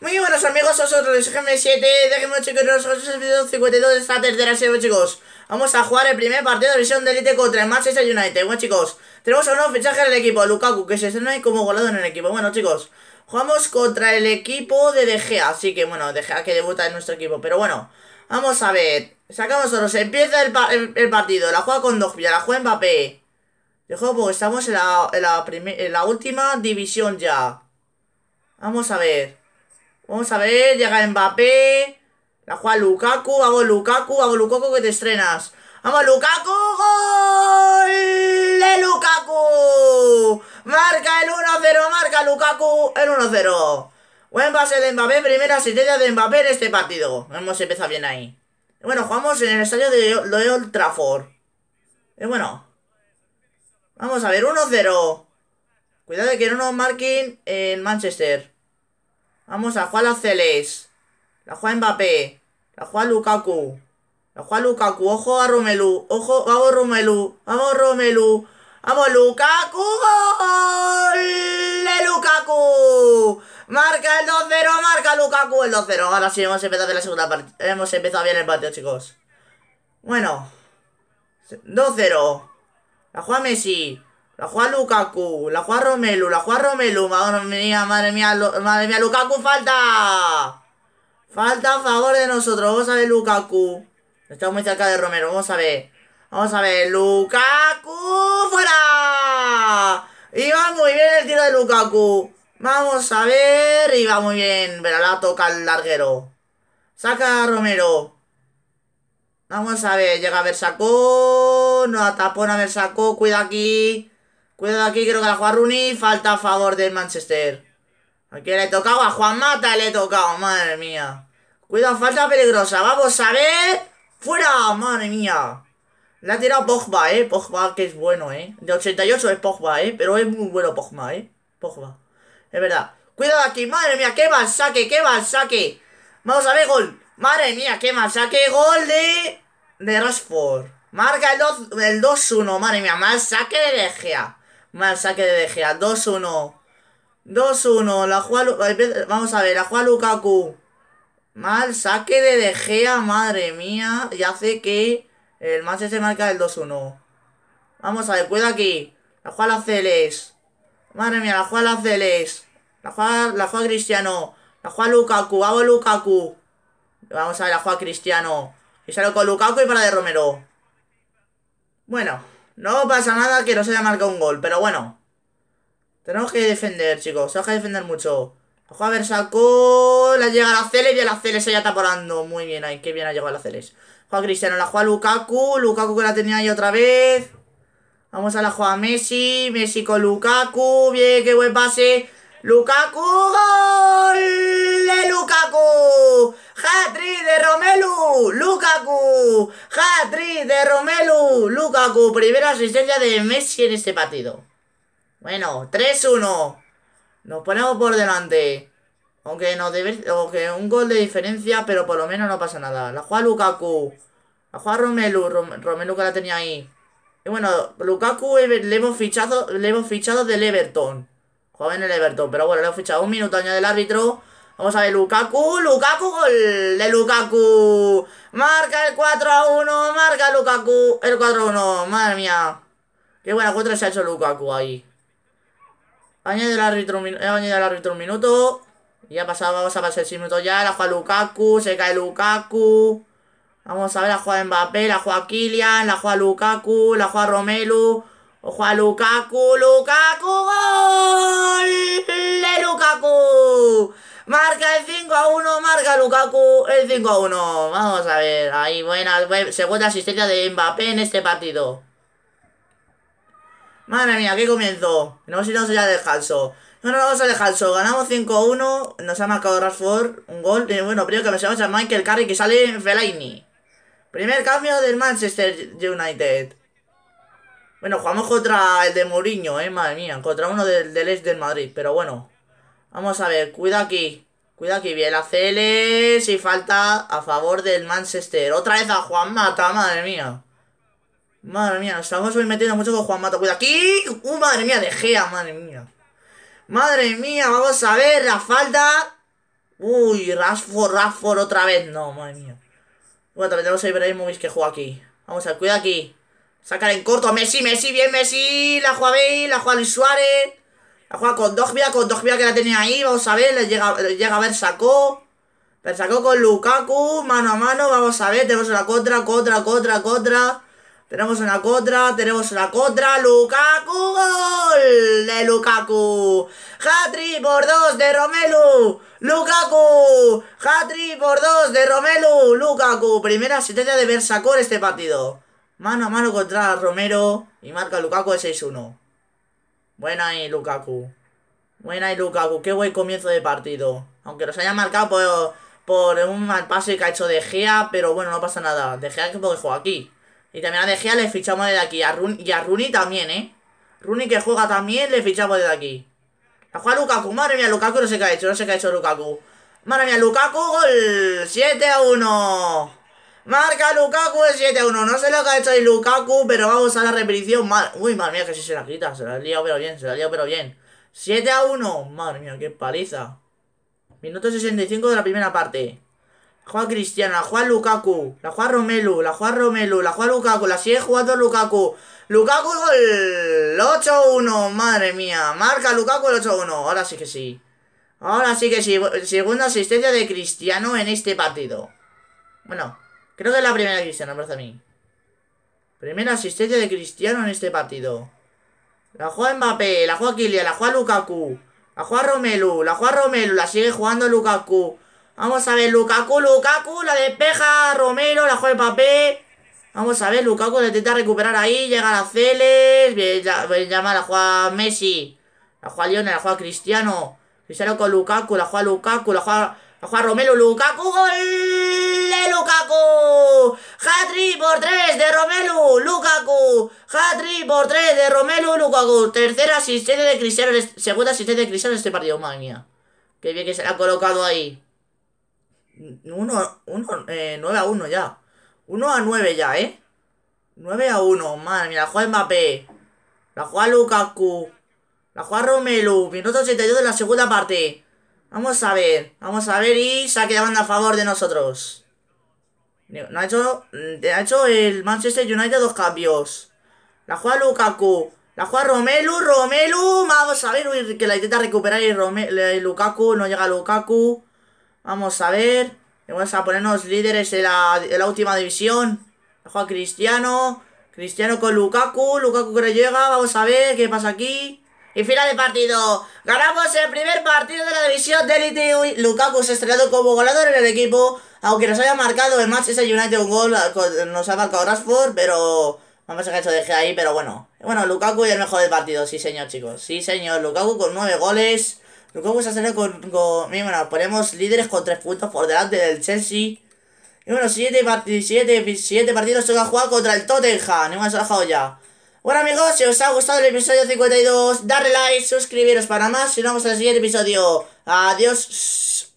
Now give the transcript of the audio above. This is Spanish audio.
Muy buenos amigos, vosotros GM7, Dejemos chicos, los video 52 de esta tercera serie, chicos. Vamos a jugar el primer partido de visión de Elite contra el Manchester United. Bueno, chicos, tenemos un nuevo fichaje en el equipo, Lukaku, que se estrena como goleador en el equipo. Bueno, chicos, jugamos contra el equipo de De así que bueno, De Gea que debuta en nuestro equipo. Pero bueno, vamos a ver. Sacamos se empieza el, el, partido, la juega con Dogbia, la juega Mbappé. Dejo porque estamos en la, en la, en la última división ya. Vamos a ver. Vamos a ver, llega Mbappé. La juega Lukaku, hago Lukaku, hago Lukaku que te estrenas. ¡Vamos Lukaku! ¡Gol de Lukaku! Marca el 1-0, marca Lukaku el 1-0. Buen pase de Mbappé, primera asistencia de Mbappé en este partido. Hemos empezado bien ahí. Bueno, jugamos en el estadio de, Loyal Trafford. Y bueno. Vamos a ver, 1-0. Cuidado de que no nos marquen en Manchester. Vamos, a jugar a Celes. La juega Mbappé. La juega Lukaku. La juega Lukaku. Ojo a Romelu. Ojo, vamos Romelu. Vamos Romelu. Vamos Lukaku. ¡Gol de Lukaku! Marca el 2-0, marca Lukaku el 2-0. Ahora sí, hemos empezado la segunda parte. Hemos empezado bien el partido, chicos. Bueno. 2-0. La juega Messi. La juega Lukaku, la juega Romelu, la juega Romelu. Madre mía, madre mía, madre mía, Lukaku falta. Falta a favor de nosotros. Vamos a ver, Lukaku. Estamos muy cerca de Romero. Vamos a ver. Vamos a ver. Lukaku fuera. Y va muy bien el tiro de Lukaku. Vamos a ver. Y va muy bien. Pero la toca el larguero. Saca a Romero. Vamos a ver. Llega a ver sacó. No atapona a ver sacó. Cuida aquí. Cuidado aquí, creo que la juega Rooney. Falta a favor del Manchester. Aquí le he tocado a Juan Mata, le he tocado, madre mía. Cuidado, falta peligrosa. Vamos a ver. ¡Fuera! ¡Madre mía! Le ha tirado Pogba, eh. Pogba, que es bueno, eh. De 88 es Pogba, eh. Pero es muy bueno Pogba, eh. Pogba. Es verdad. Cuidado aquí, madre mía, qué mal saque, qué mal saque. Vamos a ver, gol. Madre mía, qué mal saque. Gol de. De Rashford. Marca el 2-1, madre mía. Mal saque de Gea. Mal saque de De Gea. 2-1. 2-1. La juega... Vamos a ver, la juega Lukaku. Mal saque de De Gea, madre mía. Y hace que el se marca el 2-1. Vamos a ver, cuida aquí. La juega la Celes. Madre mía, la juega la Celes. La juega, Cristiano. La juega Lukaku. Hago Lukaku. Vamos a ver, la juega Cristiano. Y sale con Lukaku y para de Romero. Bueno. No pasa nada que no se haya marcado un gol, pero bueno. Tenemos que defender, chicos. Tenemos que defender mucho. La a ver, sacó. La llega a la Celes y a la Celes se ya está Muy bien ahí, qué bien ha llegado a la Celes. Juega Cristiano, la juega Lukaku. Lukaku que la tenía ahí otra vez. Vamos a la juega Messi. Messi con Lukaku. Bien, qué buen pase. Lukaku, gol de Lukaku, Hatri de Romelu, Lukaku, Hatri de Romelu, Lukaku, primera asistencia de Messi en este partido. Bueno, 3-1, nos ponemos por delante, aunque, no debe, aunque un gol de diferencia, pero por lo menos no pasa nada. La juega Lukaku, la juega Romelu, Romelu que la tenía ahí. Y bueno, Lukaku eh, le hemos fichado, le hemos fichado del Everton. Juega en el Everton, pero bueno, le he fichado un minuto añade del árbitro. Vamos a ver, Lukaku, Lukaku, gol de Lukaku. Marca el 4 a 1, marca Lukaku. El 4 a 1, madre mía. Qué buena 4 se ha hecho Lukaku ahí. Añade el árbitro, eh, el árbitro un minuto. Ya pasado, vamos a pasar 6 minutos ya. La juega Lukaku, se cae Lukaku. Vamos a ver, la juega Mbappé, la juega Kylian, la juega Lukaku, la juega Romelu. Ojo a Lukaku, Lukaku, gol de Lukaku. Marca el 5 a 1, marca Lukaku el 5 a 1. Vamos a ver, ahí buena, segunda asistencia de Mbappé en este partido. Madre mía, qué comienzo. No sé si no ya descanso. No nos vamos a descanso. Ganamos 5-1. Nos ha marcado Rashford un gol. Eh, bueno, primero que me a Michael Carrick que sale en Fellaini. Primer cambio del Manchester United. Bueno, jugamos contra el de Mourinho, eh, madre mía. Contra uno del, del ex del Madrid, pero bueno. Vamos a ver, cuida aquí. Cuida aquí, bien la CL. Si falta a favor del Manchester. Otra vez a Juan Mata, madre mía. Madre mía, nos estamos metiendo mucho con Juan Mata. Cuida aquí. Uh, madre mía, de Gea, madre mía. Madre mía, vamos a ver la falta. Uy, Rashford, Rashford otra vez. No, madre mía. Bueno, también tenemos a Ibrahimovic que juega aquí. Vamos a ver, cuida aquí. Sacar en corto. Messi, Messi, bien Messi. La juega la juega Luis Suárez. La juega con dos con dos que la tenía ahí. Vamos a ver, le llega, llega a ver, sacó. Le sacó con Lukaku, mano a mano. Vamos a ver, tenemos una contra, contra, contra, contra. Tenemos una contra, tenemos una contra. Lukaku, gol de Lukaku. Hatri por dos de Romelu. Lukaku. Hatri por dos de Romelu. Lukaku. Primera asistencia de Versacor en este partido. Mano a mano contra Romero y marca Lukaku de 6-1. Buena ahí, Lukaku. Buena ahí, Lukaku. Qué buen comienzo de partido. Aunque los haya marcado por, por un mal pase que ha hecho De Gea, pero bueno, no pasa nada. De Gea que puede jugar aquí. Y también a De Gea le fichamos desde aquí. A y a Rooney también, ¿eh? Rooney que juega también le fichamos desde aquí. La juega Lukaku. Madre mía, Lukaku no sé qué ha hecho. No sé qué ha hecho Lukaku. Madre mía, Lukaku, gol. 7 a 1. Marca Lukaku el 7-1. No sé lo que ha hecho ahí Lukaku, pero vamos a la repetición. Uy, madre mía, que si se la quita. Se la ha liado, pero bien. Se la ha liado, pero bien. 7 a 1. Madre mía, qué paliza. Minuto 65 de la primera parte. La juega Cristiano, la juega Lukaku, la juega Romelu, la juega Romelu, la juega Lukaku, la sigue jugando Lukaku. Lukaku gol 8-1, madre mía. Marca Lukaku el 8-1. Ahora sí que sí. Ahora sí que sí. Segunda asistencia de Cristiano en este partido. Bueno, Creo que es la primera Cristiano, me a mí. Primera asistencia de Cristiano en este partido. La juega Mbappé, la juega Kylian, la juega Lukaku. La juega Romelu, la juega Romelu, la sigue jugando Lukaku. Vamos a ver, Lukaku, Lukaku, la despeja Romero, la juega Mbappé. Vamos a ver, Lukaku le intenta recuperar ahí, llega a la Celes, bien, llama, la juega Messi. La juega Lionel, la juega Cristiano. Cristiano con Lukaku, la juega Lukaku, la juega... La juega Romelu Lukaku. ¡Gol de Lukaku! Hatri por tres de Romelu Lukaku. Hatri por tres de Romelu Lukaku. Tercera asistencia de Cristiano. Segunda asistencia de Cristiano en este partido. Madre mía. Qué bien que se la ha colocado ahí. Uno, uno, eh, a 1 ya. Uno a nueve ya, ¿eh? 9 a uno, Madre mía, la juega Mbappé. La juega Lukaku. La juega Romelu. Minuto dos de la segunda parte. Vamos a ver, vamos a ver y saque de banda a favor de nosotros. No ha hecho, mm, ha hecho el Manchester United dos cambios. La juega Lukaku, la juega Romelu, Romelu. Vamos a ver que la intenta recuperar y Lukaku, no llega Lukaku. Vamos a ver. Vamos a ponernos líderes de la, la última división. La juega Cristiano. Cristiano con Lukaku, Lukaku que llega, vamos a ver qué pasa aquí y final de partido. Ganamos el primer partido de la división del ITU Lukaku se ha estrenado como goleador en el equipo. Aunque nos haya marcado el Manchester United un gol, ah, nos ha marcado Rashford, pero... Vamos a dejar eso deje ahí, pero bueno. Bueno, Lukaku y el mejor del partido, sí señor, chicos. Sí señor, Lukaku con nueve goles. Lukaku se ha con... con bueno, ponemos líderes con tres puntos por delante del Chelsea. Y bueno, siete, part siete, siete partidos se va a jugar contra el Tottenham. Y bueno, se ha dejado ya. Bueno amigos, si os ha gustado el episodio 52, darle like, suscribiros para más y nos vemos en el siguiente episodio. Adiós.